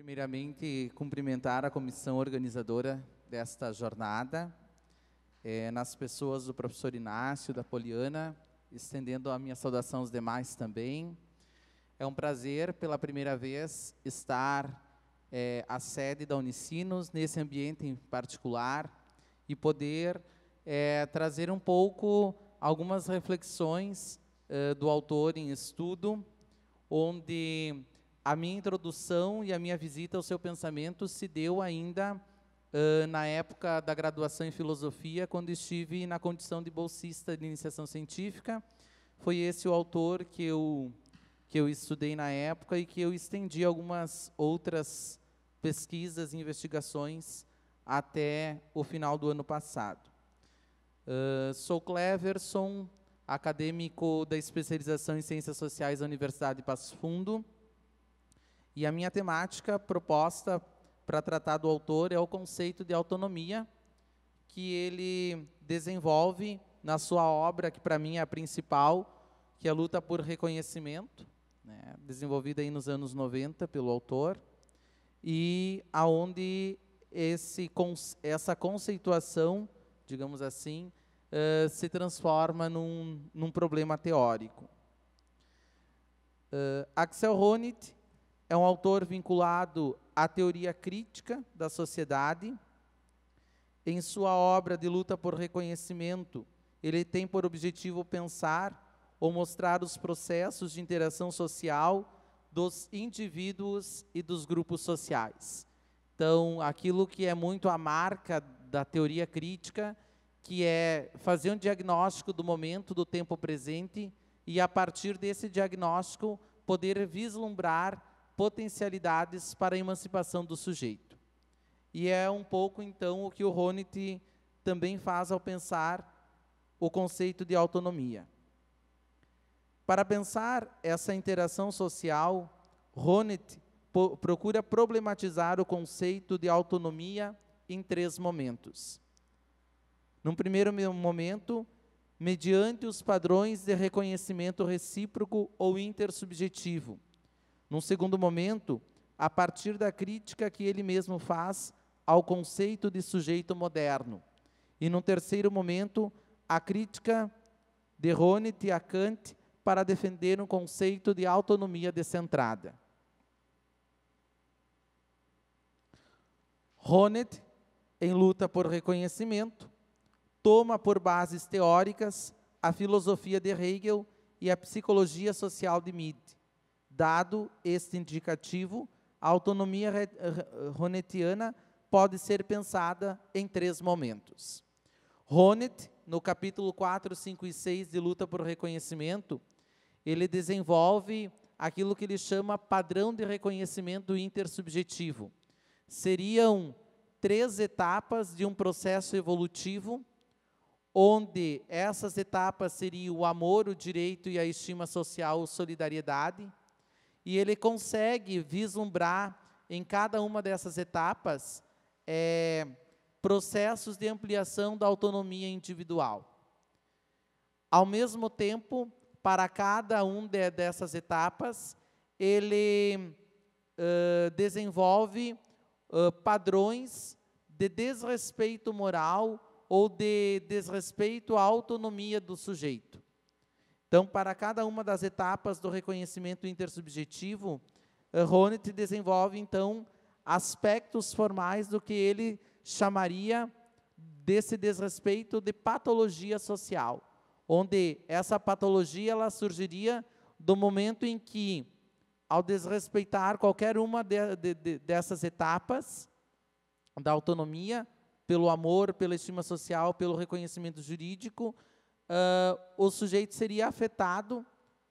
Primeiramente, cumprimentar a comissão organizadora desta jornada, é, nas pessoas do professor Inácio, da Poliana, estendendo a minha saudação aos demais também. É um prazer, pela primeira vez, estar é, sede da Unicinos, nesse ambiente em particular, e poder é, trazer um pouco algumas reflexões é, do autor em estudo, onde a minha introdução e a minha visita ao seu pensamento se deu ainda uh, na época da graduação em filosofia, quando estive na condição de bolsista de iniciação científica. Foi esse o autor que eu, que eu estudei na época e que eu estendi algumas outras pesquisas e investigações até o final do ano passado. Uh, sou Cleverson, acadêmico da especialização em Ciências Sociais da Universidade de Passo Fundo, e a minha temática proposta para tratar do autor é o conceito de autonomia que ele desenvolve na sua obra, que para mim é a principal, que é a luta por reconhecimento, né, desenvolvida aí nos anos 90 pelo autor, e aonde esse, essa conceituação, digamos assim, uh, se transforma num, num problema teórico. Uh, Axel Honneth é um autor vinculado à teoria crítica da sociedade. Em sua obra de luta por reconhecimento, ele tem por objetivo pensar ou mostrar os processos de interação social dos indivíduos e dos grupos sociais. Então, aquilo que é muito a marca da teoria crítica, que é fazer um diagnóstico do momento, do tempo presente, e a partir desse diagnóstico poder vislumbrar potencialidades para a emancipação do sujeito. E é um pouco, então, o que o Honneth também faz ao pensar o conceito de autonomia. Para pensar essa interação social, Honneth procura problematizar o conceito de autonomia em três momentos. Num primeiro momento, mediante os padrões de reconhecimento recíproco ou intersubjetivo, num segundo momento, a partir da crítica que ele mesmo faz ao conceito de sujeito moderno. E num terceiro momento, a crítica de Honneth a Kant para defender um conceito de autonomia descentrada. Honneth, em luta por reconhecimento, toma por bases teóricas a filosofia de Hegel e a psicologia social de Mead Dado este indicativo, a autonomia ronetiana pode ser pensada em três momentos. Ronet, no capítulo 4, 5 e 6 de Luta por Reconhecimento, ele desenvolve aquilo que ele chama padrão de reconhecimento intersubjetivo. Seriam três etapas de um processo evolutivo, onde essas etapas seriam o amor, o direito e a estima social ou solidariedade, e ele consegue vislumbrar em cada uma dessas etapas é, processos de ampliação da autonomia individual. Ao mesmo tempo, para cada uma de, dessas etapas, ele uh, desenvolve uh, padrões de desrespeito moral ou de desrespeito à autonomia do sujeito. Então, para cada uma das etapas do reconhecimento intersubjetivo, Honneth eh, desenvolve, então, aspectos formais do que ele chamaria desse desrespeito de patologia social, onde essa patologia ela surgiria do momento em que, ao desrespeitar qualquer uma de, de, de, dessas etapas da autonomia, pelo amor, pela estima social, pelo reconhecimento jurídico, uh, o sujeito seria afetado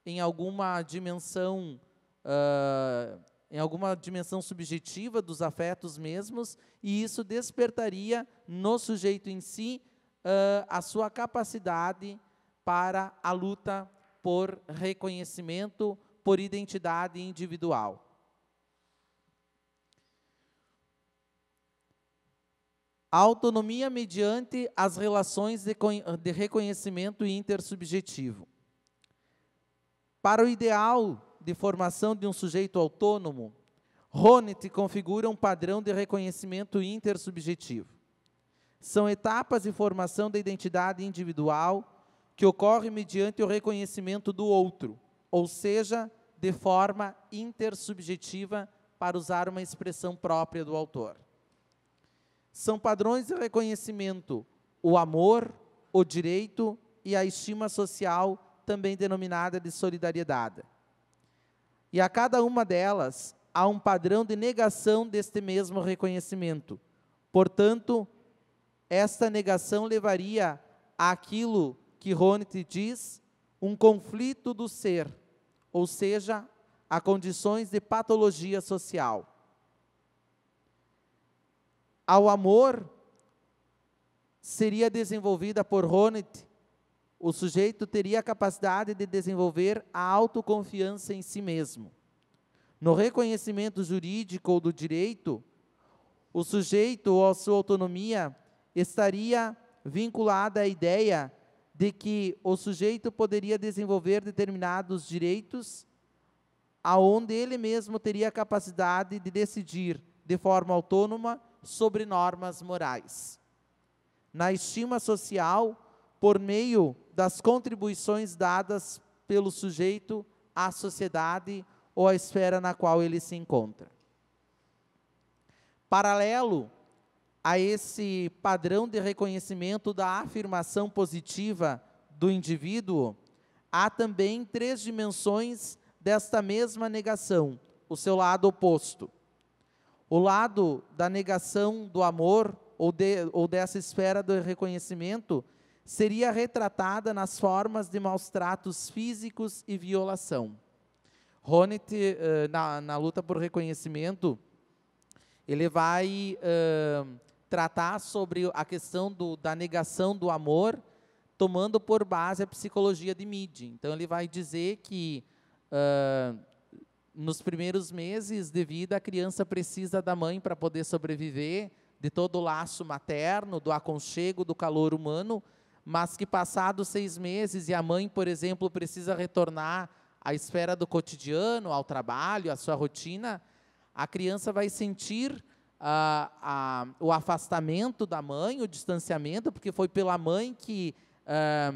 em alguma dimensão, uh, em alguma dimensão subjetiva dos afetos mesmos, e isso despertaria no sujeito em si uh, a sua capacidade para a luta por reconhecimento, por identidade individual. autonomia mediante as relações de, de reconhecimento intersubjetivo. Para o ideal de formação de um sujeito autônomo, Honneth configura um padrão de reconhecimento intersubjetivo. São etapas de formação da identidade individual que ocorre mediante o reconhecimento do outro, ou seja, de forma intersubjetiva, para usar uma expressão própria do autor. São padrões de reconhecimento o amor, o direito e a estima social, também denominada de solidariedade. E a cada uma delas há um padrão de negação deste mesmo reconhecimento. Portanto, esta negação levaria àquilo que Honneth diz, um conflito do ser, ou seja, a condições de patologia social ao amor seria desenvolvida por Honneth. O sujeito teria a capacidade de desenvolver a autoconfiança em si mesmo. No reconhecimento jurídico ou do direito, o sujeito ou a sua autonomia estaria vinculada à ideia de que o sujeito poderia desenvolver determinados direitos aonde ele mesmo teria a capacidade de decidir de forma autônoma sobre normas morais. Na estima social, por meio das contribuições dadas pelo sujeito à sociedade ou à esfera na qual ele se encontra. Paralelo a esse padrão de reconhecimento da afirmação positiva do indivíduo, há também três dimensões desta mesma negação, o seu lado oposto. O lado da negação do amor ou, de, ou dessa esfera do reconhecimento seria retratada nas formas de maus tratos físicos e violação. Honneth, eh, na, na luta por reconhecimento, ele vai uh, tratar sobre a questão do, da negação do amor, tomando por base a psicologia de Mead. Então, ele vai dizer que uh, nos primeiros meses de vida, a criança precisa da mãe para poder sobreviver, de todo o laço materno, do aconchego, do calor humano, mas que passados seis meses e a mãe, por exemplo, precisa retornar à esfera do cotidiano, ao trabalho, à sua rotina, a criança vai sentir ah, o afastamento da mãe, o distanciamento, porque foi pela mãe que ah,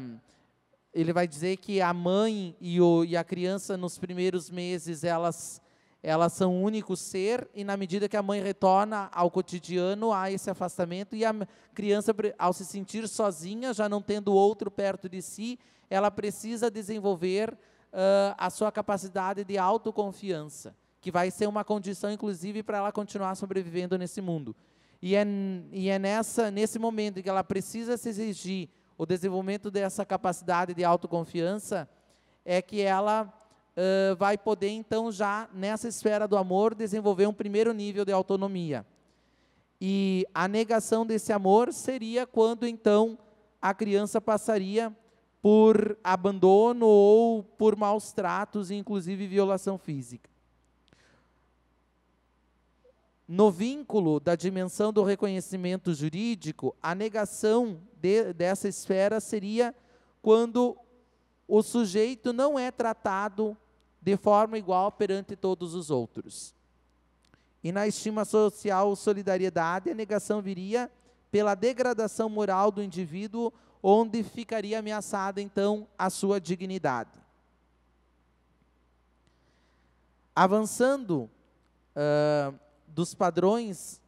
ele vai dizer que a mãe e, o, e a criança nos primeiros meses elas elas são um único ser e na medida que a mãe retorna ao cotidiano há esse afastamento e a criança ao se sentir sozinha já não tendo outro perto de si ela precisa desenvolver uh, a sua capacidade de autoconfiança que vai ser uma condição inclusive para ela continuar sobrevivendo nesse mundo e é, e é nessa nesse momento em que ela precisa se exigir o desenvolvimento dessa capacidade de autoconfiança é que ela uh, vai poder, então, já nessa esfera do amor, desenvolver um primeiro nível de autonomia. E a negação desse amor seria quando, então, a criança passaria por abandono ou por maus tratos, inclusive violação física. No vínculo da dimensão do reconhecimento jurídico, a negação de, dessa esfera seria quando o sujeito não é tratado de forma igual perante todos os outros. E na estima social ou solidariedade, a negação viria pela degradação moral do indivíduo, onde ficaria ameaçada então a sua dignidade. Avançando uh, dos padrões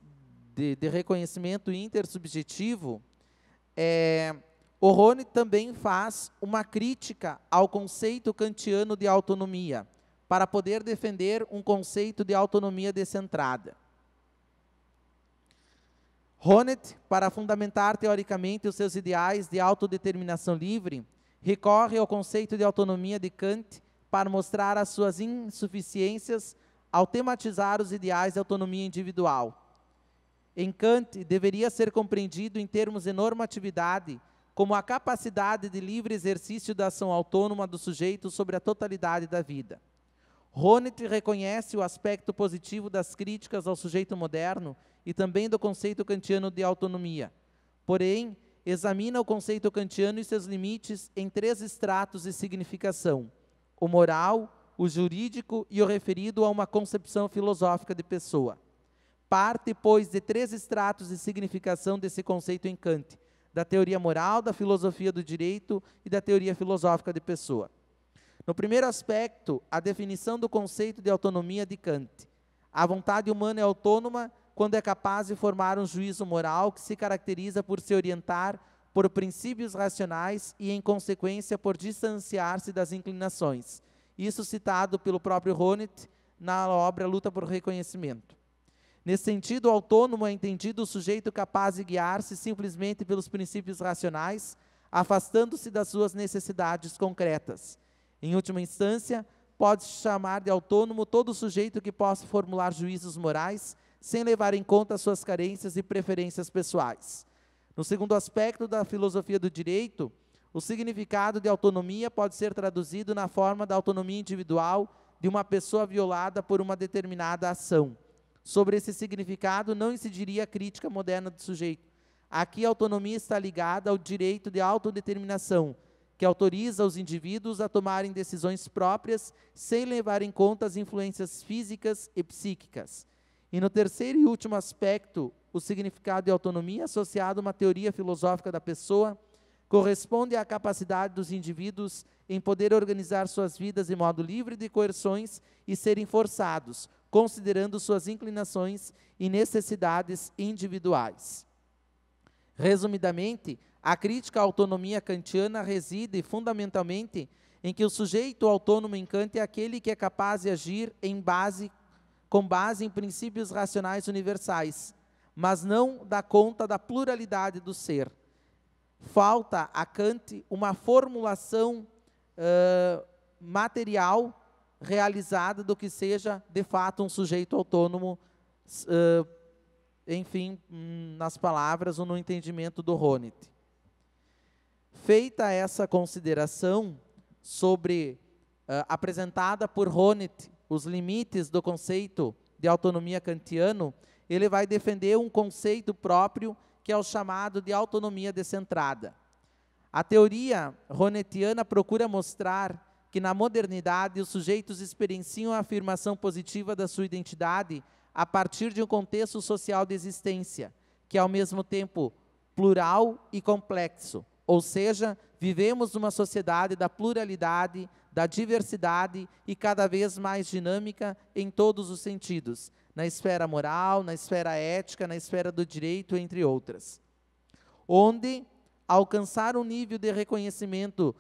de, de reconhecimento intersubjetivo, é, Orrone também faz uma crítica ao conceito kantiano de autonomia, para poder defender um conceito de autonomia descentrada. Honneth, para fundamentar teoricamente os seus ideais de autodeterminação livre, recorre ao conceito de autonomia de Kant para mostrar as suas insuficiências ao tematizar os ideais de autonomia individual em Kant deveria ser compreendido em termos de normatividade, como a capacidade de livre exercício da ação autônoma do sujeito sobre a totalidade da vida. Honneth reconhece o aspecto positivo das críticas ao sujeito moderno e também do conceito kantiano de autonomia. Porém, examina o conceito kantiano e seus limites em três estratos de significação: o moral, o jurídico e o referido a uma concepção filosófica de pessoa. Parte, pois, de três estratos de significação desse conceito em Kant: da teoria moral, da filosofia do direito e da teoria filosófica de pessoa. No primeiro aspecto, a definição do conceito de autonomia de Kant. A vontade humana é autônoma quando é capaz de formar um juízo moral que se caracteriza por se orientar por princípios racionais e, em consequência, por distanciar-se das inclinações. Isso citado pelo próprio Honneth na obra Luta por Reconhecimento. Nesse sentido, o autônomo é entendido o sujeito capaz de guiar-se simplesmente pelos princípios racionais, afastando-se das suas necessidades concretas. Em última instância, pode-se chamar de autônomo todo sujeito que possa formular juízos morais sem levar em conta suas carências e preferências pessoais. No segundo aspecto da filosofia do direito, o significado de autonomia pode ser traduzido na forma da autonomia individual de uma pessoa violada por uma determinada ação. Sobre esse significado não incidiria a crítica moderna do sujeito. Aqui a autonomia está ligada ao direito de autodeterminação, que autoriza os indivíduos a tomarem decisões próprias sem levar em conta as influências físicas e psíquicas. E no terceiro e último aspecto, o significado de autonomia associado a uma teoria filosófica da pessoa corresponde à capacidade dos indivíduos em poder organizar suas vidas em modo livre de coerções e serem forçados, considerando suas inclinações e necessidades individuais. Resumidamente, a crítica à autonomia kantiana reside fundamentalmente em que o sujeito autônomo em Kant é aquele que é capaz de agir em base com base em princípios racionais universais, mas não dá conta da pluralidade do ser. Falta a Kant uma formulação uh, material realizada do que seja de fato um sujeito autônomo, uh, enfim, hum, nas palavras ou no entendimento do Honneth. Feita essa consideração sobre uh, apresentada por Honneth os limites do conceito de autonomia kantiano, ele vai defender um conceito próprio que é o chamado de autonomia descentrada. A teoria ronetiana procura mostrar que na modernidade os sujeitos experienciam a afirmação positiva da sua identidade a partir de um contexto social de existência, que é ao mesmo tempo plural e complexo. Ou seja, vivemos uma sociedade da pluralidade, da diversidade e cada vez mais dinâmica em todos os sentidos, na esfera moral, na esfera ética, na esfera do direito, entre outras. Onde alcançar um nível de reconhecimento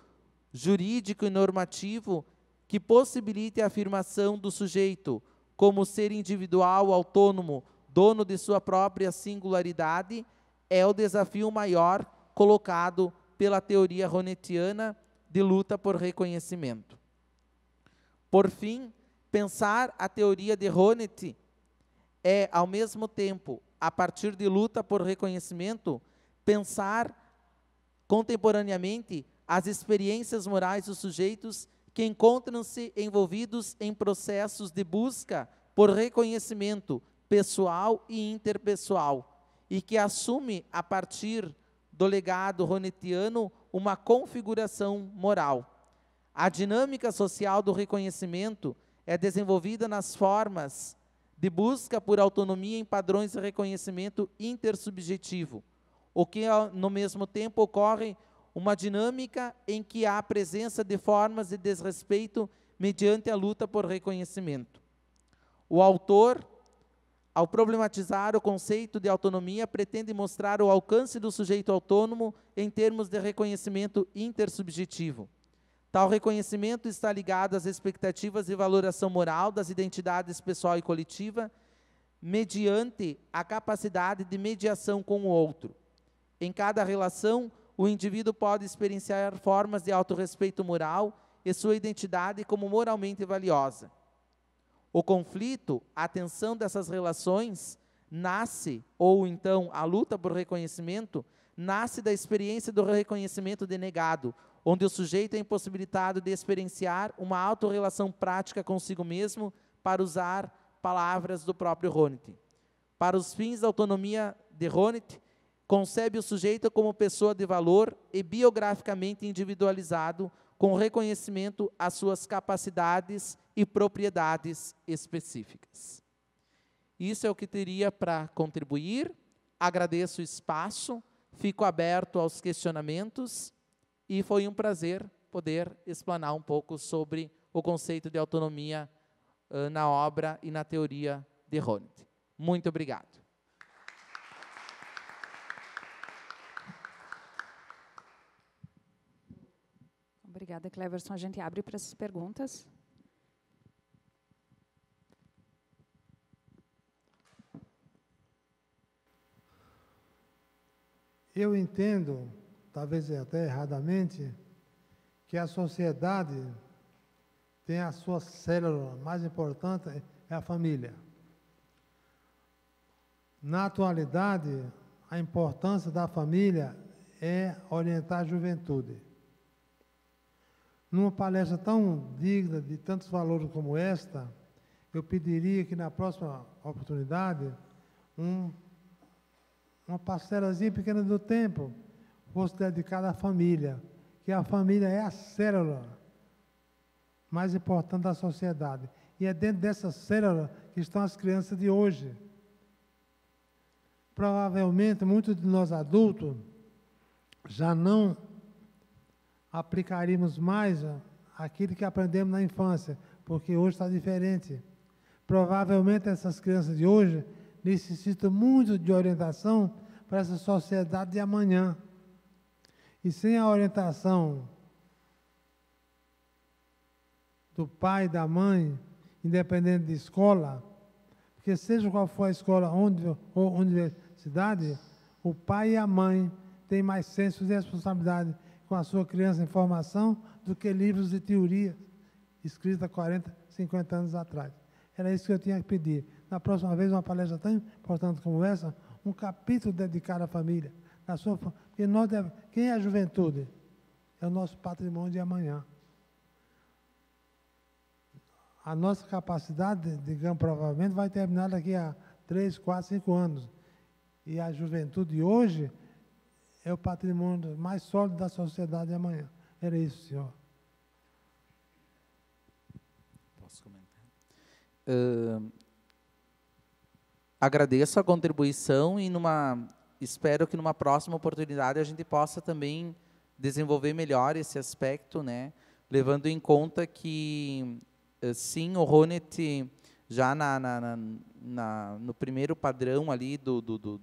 jurídico e normativo que possibilite a afirmação do sujeito como ser individual, autônomo, dono de sua própria singularidade, é o desafio maior colocado pela teoria ronetiana de luta por reconhecimento. Por fim, pensar a teoria de Honneth é, ao mesmo tempo, a partir de luta por reconhecimento, pensar contemporaneamente as experiências morais dos sujeitos que encontram-se envolvidos em processos de busca por reconhecimento pessoal e interpessoal, e que assume, a partir do legado ronetiano, uma configuração moral. A dinâmica social do reconhecimento é desenvolvida nas formas de busca por autonomia em padrões de reconhecimento intersubjetivo, o que, no mesmo tempo, ocorre uma dinâmica em que há a presença de formas de desrespeito mediante a luta por reconhecimento. O autor, ao problematizar o conceito de autonomia, pretende mostrar o alcance do sujeito autônomo em termos de reconhecimento intersubjetivo. Tal reconhecimento está ligado às expectativas e valoração moral das identidades pessoal e coletiva, mediante a capacidade de mediação com o outro. Em cada relação, o indivíduo pode experienciar formas de autorrespeito moral e sua identidade como moralmente valiosa. O conflito, a tensão dessas relações, nasce, ou então a luta por reconhecimento, nasce da experiência do reconhecimento denegado, onde o sujeito é impossibilitado de experienciar uma autorrelação prática consigo mesmo para usar palavras do próprio Honneth. Para os fins da autonomia de Honneth, concebe o sujeito como pessoa de valor e biograficamente individualizado, com reconhecimento às suas capacidades e propriedades específicas. Isso é o que teria para contribuir. Agradeço o espaço, fico aberto aos questionamentos e foi um prazer poder explanar um pouco sobre o conceito de autonomia uh, na obra e na teoria de Honneth. Muito obrigado. Obrigada, Cleverson. A gente abre para essas perguntas. Eu entendo, talvez até erradamente, que a sociedade tem a sua célula mais importante é a família. Na atualidade, a importância da família é orientar a juventude. Numa palestra tão digna de tantos valores como esta, eu pediria que na próxima oportunidade, um, uma parcelazinha pequena do tempo fosse dedicada à família, que a família é a célula mais importante da sociedade. E é dentro dessa célula que estão as crianças de hoje. Provavelmente, muitos de nós adultos já não aplicaríamos mais aquilo que aprendemos na infância, porque hoje está diferente. Provavelmente essas crianças de hoje necessitam muito de orientação para essa sociedade de amanhã. E sem a orientação do pai, da mãe, independente de escola, porque seja qual for a escola onde, ou universidade, o pai e a mãe têm mais senso de responsabilidade com a sua criança em formação do que livros de teoria escrita 40, 50 anos atrás. Era isso que eu tinha que pedir. Na próxima vez, uma palestra tão importante como essa, um capítulo dedicado à família. Na sua, porque nós deve, quem é a juventude? É o nosso patrimônio de amanhã. A nossa capacidade, digamos, provavelmente vai terminar daqui a 3, 4, 5 anos. E a juventude hoje é o patrimônio mais sólido da sociedade amanhã. Era isso, senhor. Posso comentar? Uh, agradeço a contribuição e numa espero que numa próxima oportunidade a gente possa também desenvolver melhor esse aspecto, né? Levando em conta que eh, sim, o Ronet já na, na, na, no primeiro padrão ali do, do, do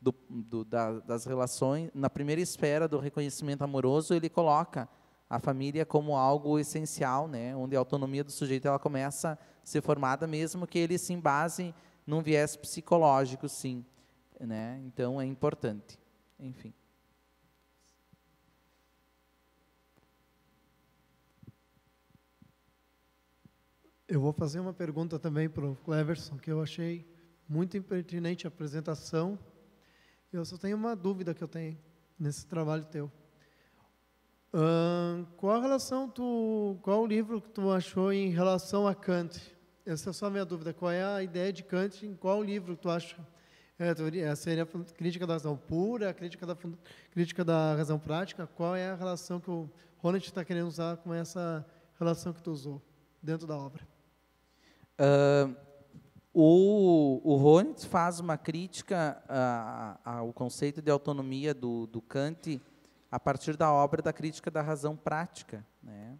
do, do, da, das relações, na primeira esfera do reconhecimento amoroso, ele coloca a família como algo essencial, né, onde a autonomia do sujeito ela começa a ser formada, mesmo que ele se embase num viés psicológico, sim. Né? Então, é importante. Enfim. Eu vou fazer uma pergunta também para o Cleverson, que eu achei muito impertinente a apresentação, eu só tenho uma dúvida que eu tenho nesse trabalho teu. qual a relação tu, qual o livro que tu achou em relação a Kant? Essa é só a minha dúvida. Qual é a ideia de Kant? Em qual livro tu acha? É, seria a crítica da razão pura, a crítica da crítica da razão prática. Qual é a relação que o Ronald está querendo usar com essa relação que tu usou dentro da obra? Uh, o, o faz uma crítica ao conceito de autonomia do, do, Kant a partir da obra da crítica da razão prática. Né?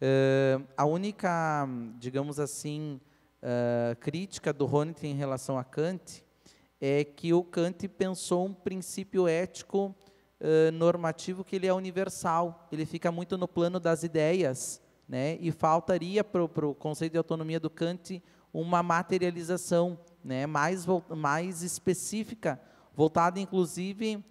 Uh, a única, digamos assim, uh, crítica do Ronitz em relação a Kant é que o Kant pensou um princípio ético uh, normativo que ele é universal, ele fica muito no plano das ideias, né? e faltaria para o conceito de autonomia do Kant uma materialização né, mais, mais específica, voltada inclusive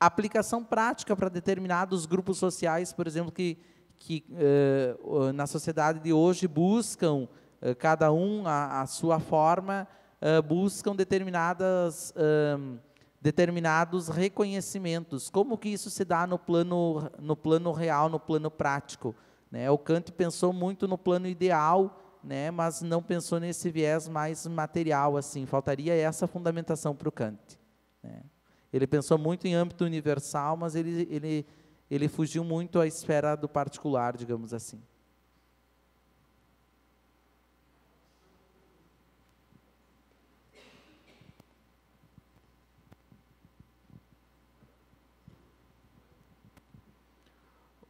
à aplicação prática para determinados grupos sociais, por exemplo, que, que uh, na sociedade de hoje buscam, uh, cada um a, a sua forma, uh, buscam determinadas, determinados reconhecimentos. Como que isso se dá no plano, no plano real, no plano prático? Né? O Kant pensou muito no plano ideal, né, mas não pensou nesse viés mais material, assim, faltaria essa fundamentação para o Kant. Né. Ele pensou muito em âmbito universal, mas ele, ele, ele fugiu muito à esfera do particular, digamos assim.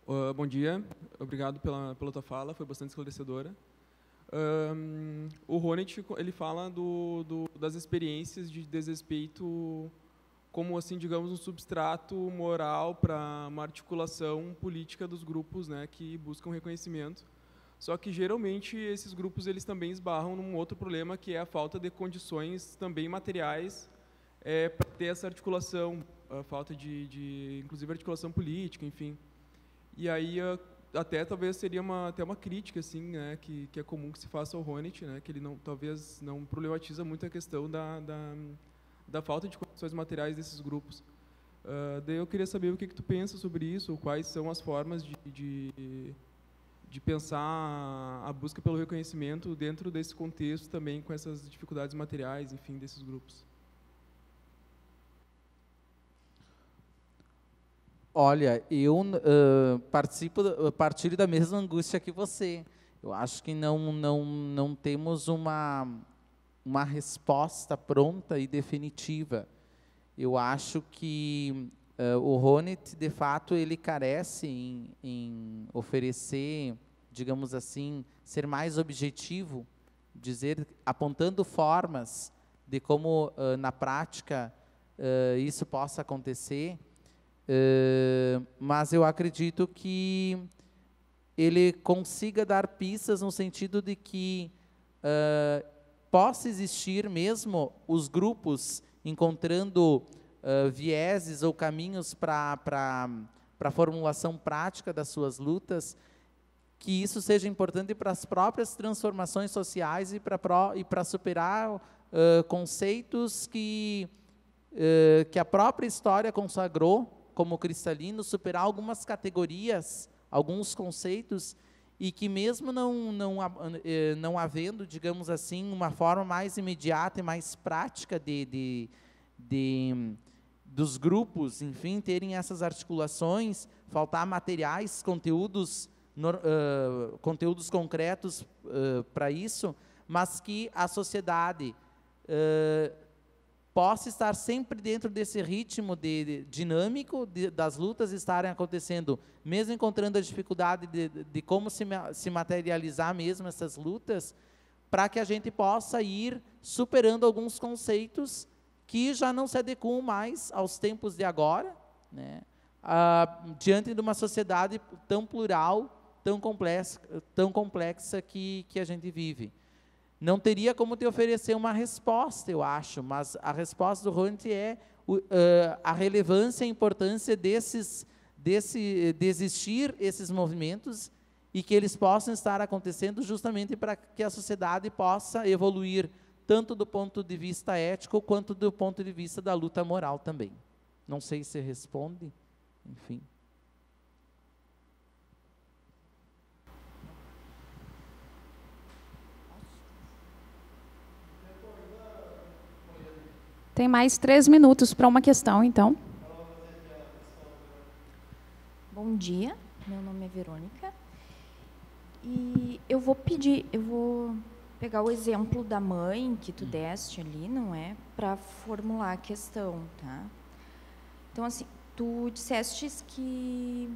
Uh, bom dia, obrigado pela, pela tua fala, foi bastante esclarecedora. Um, o Honneth, ele fala do, do, das experiências de desrespeito como, assim, digamos, um substrato moral para uma articulação política dos grupos né, que buscam reconhecimento. Só que, geralmente, esses grupos eles também esbarram num outro problema, que é a falta de condições também materiais é, para ter essa articulação, a falta de, de, inclusive, articulação política, enfim. E aí, até talvez seria uma, até uma crítica assim, né, que, que é comum que se faça ao Ronet, né, que ele não, talvez não problematiza muito a questão da, da, da falta de condições materiais desses grupos. Uh, daí eu queria saber o que, que tu pensa sobre isso, quais são as formas de, de, de pensar a busca pelo reconhecimento dentro desse contexto também com essas dificuldades materiais, enfim, desses grupos. olha, eu uh, participo uh, partilho da mesma angústia que você. Eu acho que não não não temos uma uma resposta pronta e definitiva. Eu acho que uh, o Ronit, de fato, ele carece em, em oferecer, digamos assim, ser mais objetivo, dizer, apontando formas de como, uh, na prática, uh, isso possa acontecer eh, mas eu acredito que ele consiga dar pistas no sentido de que uh, possa existir mesmo os grupos encontrando uh, vieses ou caminhos para a formulação prática das suas lutas, que isso seja importante para as próprias transformações sociais e para superar uh, conceitos que, uh, que a própria história consagrou como cristalino, superar algumas categorias, alguns conceitos, e que mesmo não, não, eh, não havendo, digamos assim, uma forma mais imediata e mais prática de, de, de dos grupos, enfim, terem essas articulações, faltar materiais, conteúdos, no, uh, eh, conteúdos concretos uh, eh, para isso, mas que a sociedade uh, possa estar sempre dentro desse ritmo de, de, dinâmico de, das lutas estarem acontecendo, mesmo encontrando a dificuldade de, de como se, se materializar mesmo essas lutas, para que a gente possa ir superando alguns conceitos que já não se adequam mais aos tempos de agora, né? ah, diante de uma sociedade tão plural, tão complexa, tão complexa que, que a gente vive. Não teria como te oferecer uma resposta, eu acho, mas a resposta do Hunt é uh, a relevância e a importância desses, desse, de esses movimentos e que eles possam estar acontecendo justamente para que a sociedade possa evoluir tanto do ponto de vista ético quanto do ponto de vista da luta moral também. Não sei se responde, enfim. Tem mais três minutos para uma questão, então. Bom dia, meu nome é Verônica. E eu vou pedir, eu vou pegar o exemplo da mãe que tu deste ali, não é? Para formular a questão, tá? Então, assim, tu disseste que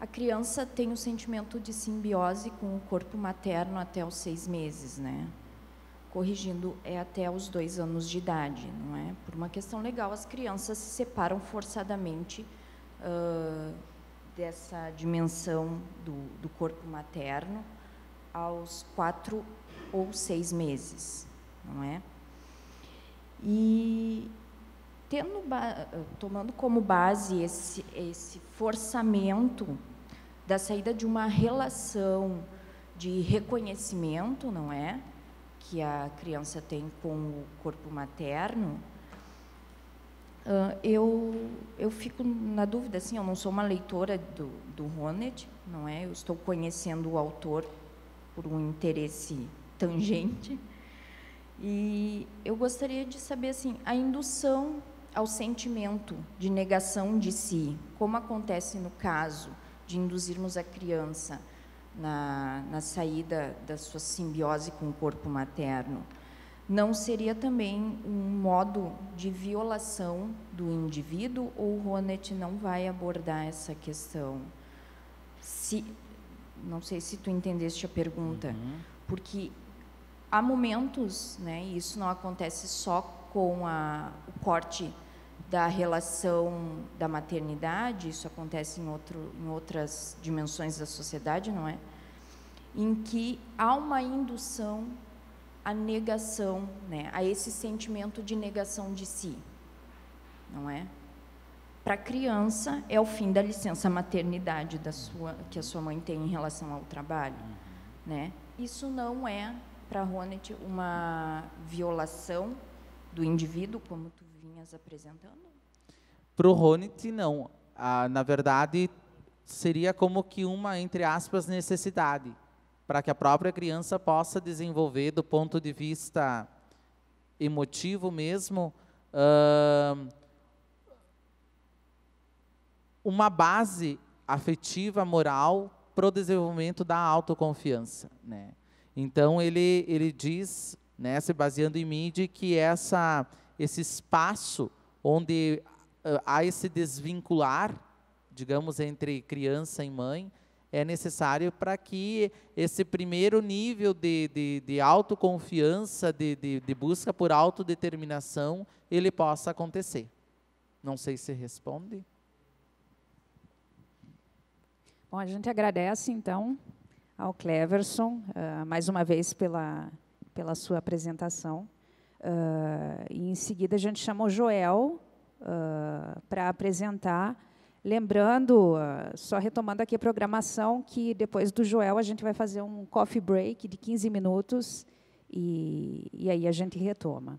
a criança tem o sentimento de simbiose com o corpo materno até os seis meses, né? corrigindo, é até os dois anos de idade, não é? Por uma questão legal, as crianças se separam forçadamente uh, dessa dimensão do, do corpo materno aos quatro ou seis meses, não é? E tendo tomando como base esse, esse forçamento da saída de uma relação de reconhecimento, não é? que a criança tem com o corpo materno, uh, eu, eu fico na dúvida, assim, eu não sou uma leitora do, do Honneth, não é? Eu estou conhecendo o autor por um interesse tangente, e eu gostaria de saber, assim, a indução ao sentimento de negação de si, como acontece no caso de induzirmos a criança na, na saída da sua simbiose com o corpo materno, não seria também um modo de violação do indivíduo ou o Ronet não vai abordar essa questão? Se, não sei se tu entendeste a pergunta, uhum. porque há momentos, né, e isso não acontece só com a, o corte da relação da maternidade, isso acontece em, outro, em outras dimensões da sociedade, não é? Em que há uma indução à negação, né? a esse sentimento de negação de si, não é? Para a criança, é o fim da licença maternidade da sua, que a sua mãe tem em relação ao trabalho. Uhum. Né? Isso não é, para Ronet, uma violação do indivíduo como tu apresentando? Para o Ronit, não. Ah, na verdade, seria como que uma, entre aspas, necessidade, para que a própria criança possa desenvolver, do ponto de vista emotivo mesmo, uh, uma base afetiva, moral, para o desenvolvimento da autoconfiança. Né? Então, ele, ele diz, né, se baseando em mídia, que essa esse espaço onde ah, há esse desvincular, digamos, entre criança e mãe, é necessário para que esse primeiro nível de, de, de autoconfiança, de, de, de busca por autodeterminação, ele possa acontecer. Não sei se responde. Bom, a gente agradece, então, ao Cleverson, uh, mais uma vez, pela, pela sua apresentação. Uh, e em seguida a gente chamou Joel uh, ah, para apresentar, lembrando, uh, só retomando aqui a programação, que depois do Joel a gente vai fazer um coffee break de 15 minutos e, e aí a gente retoma.